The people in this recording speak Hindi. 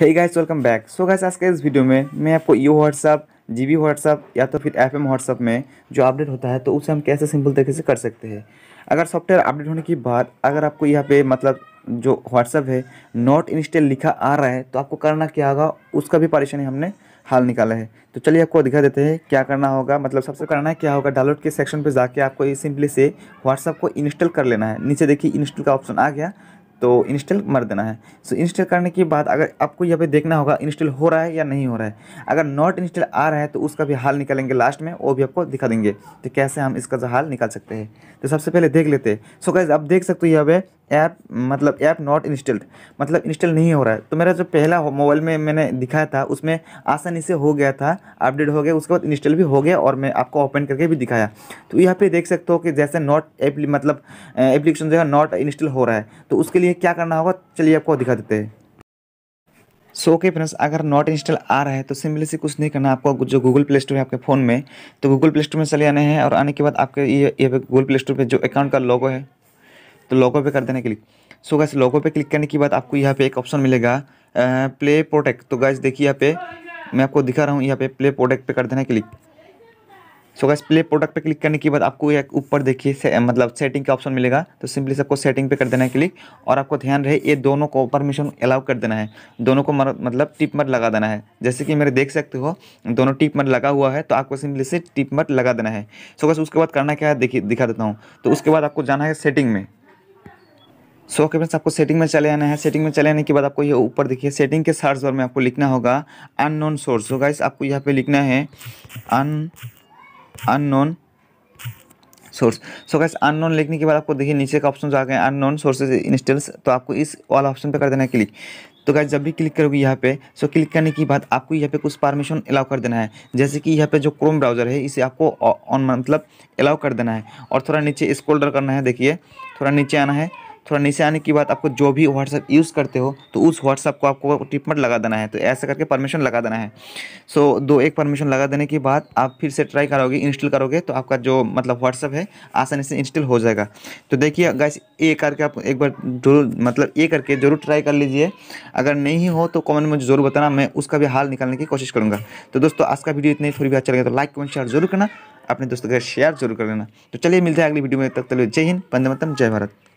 है guys welcome back so guys आज के इस वीडियो में मैं आपको यू व्हाट्सअप जी बी व्हाट्सअप या तो फिर एफ एम व्हाट्सअप में जो अपडेट होता है तो उसे हम कैसे सिंपल तरीके से कर सकते हैं अगर सॉफ्टवेयर अपडेट होने के बाद अगर आपको यहाँ पे मतलब जो व्हाट्सअप है नॉट इंस्टॉल लिखा आ रहा है तो आपको करना क्या होगा उसका भी परेशानी हमने हाल निकाला है तो चलिए आपको दिखा देते हैं क्या करना होगा मतलब सबसे करना है क्या होगा डाउनलोड के सेक्शन पर जाके आपको ये सिंपली से व्हाट्सअप को इंस्टॉल कर लेना है नीचे देखिए इंस्टॉल का ऑप्शन आ गया तो इंस्टॉल मर देना है सो so, इंस्टॉल करने के बाद अगर आपको यहाँ पे देखना होगा इंस्टॉल हो रहा है या नहीं हो रहा है अगर नॉट इंस्टॉल आ रहा है तो उसका भी हाल निकालेंगे लास्ट में वो भी आपको दिखा देंगे तो कैसे हम इसका हाल निकाल सकते हैं तो सबसे पहले देख लेते हैं सो so, गैस आप देख सकते हो यहाँ पे ऐप मतलब ऐप नॉट इंस्टॉल्ड मतलब इंस्टॉल नहीं हो रहा है तो मेरा जो पहला मोबाइल में मैंने दिखाया था उसमें आसानी से हो गया था अपडेट हो गया उसके बाद इंस्टॉल भी हो गया और मैं आपको ओपन करके भी दिखाया तो यहाँ पे देख सकते हो कि जैसे नॉट एप मतलब एप्लीकेशन जो है नॉट इंस्टॉल हो रहा है तो उसके लिए क्या करना होगा चलिए आपको दिखा देते हैं सो ओके फ्रेंड्स अगर नॉट इंस्टॉल आ रहा है तो सिंपली से कुछ नहीं करना आपको जो गूगल प्ले स्टोर है आपके फ़ोन में तो गूगल प्ले स्टोर में चले आने हैं और आने के बाद आपके ये ये गूगल प्ले स्टोर पर जो अकाउंट का लोगो है तो लोगो पे कर देना क्लिक सो गैस लोगो पे क्लिक करने के बाद आपको यहाँ पे एक ऑप्शन मिलेगा प्ले प्रोटेक्ट तो गैस देखिए यहाँ पे मैं आपको दिखा रहा हूँ यहाँ पे प्ले प्रोडक्ट पे कर देना click so guys play product पे क्लिक करने के बाद आपको एक ऊपर देखिए से, मतलब सेटिंग का ऑप्शन मिलेगा तो सिंपली सबको सेटिंग पे कर देना है क्लिक और आपको ध्यान रहे ये दोनों को परमिशन अलाउ कर देना है दोनों को मर, मतलब टिप मर लगा देना है जैसे कि मेरे देख सकते हो दोनों टिप मर लगा हुआ है तो आपको सिंपली से टिप मर लगा देना है सो गैस उसके बाद करना क्या है देखिए दिखा देता हूँ तो उसके बाद आपको जाना है सेटिंग में सो ओके फ्रेंड्स आपको सेटिंग में चले आना है सेटिंग में चले आने के बाद आपको ये ऊपर देखिए सेटिंग के सर्च बार में आपको लिखना होगा अननोन सोर्स होगा इस आपको यहाँ पे लिखना है un unknown source so guys unknown लिखने के बाद आपको देखिए नीचे का ऑप्शन जो आ गए अननोन सोर्सेज इंस्टॉल्स तो आपको इस वाला ऑप्शन पे कर देना है क्लिक तो गाइस जब भी क्लिक करोगे यहाँ पे सो क्लिक करने के बाद आपको यहाँ पे कुछ परमिशन अलाउ कर देना है जैसे कि यहाँ पे जो क्रोम ब्राउज़र है इसे आपको ऑन मतलब अलाउ कर देना है और थोड़ा नीचे स्क्रॉल करना है देखिए थोड़ा नीचे आना है थोड़ा नीचे आने के बाद आपको जो भी व्हाट्सअप यूज़ करते हो तो उस व्हाट्सअप को आपको टिपमट लगा देना है तो ऐसा करके परमिशन लगा देना है सो so, दो एक परमिशन लगा देने के बाद आप फिर से ट्राई करोगे इंस्टॉल करोगे तो आपका जो मतलब व्हाट्सअप है आसानी से इंस्टॉल हो जाएगा तो देखिए गैस ये करके आप एक बार जरूर मतलब ये करके ज़रूर ट्राई कर लीजिए अगर नहीं हो तो कॉमेंट में ज़रूर बताना मैं उसका भी हाल निकालने की कोशिश करूँगा तो दोस्तों आज का वीडियो इतनी थोड़ी भी अच्छा लगे तो लाइक कमेंट शेयर जरूर करना अपने दोस्तों के साथ शेयर जरूर कर लेना तो चलिए मिलते हैं अगली वीडियो में तब तक जय हिंद मतम जय भारत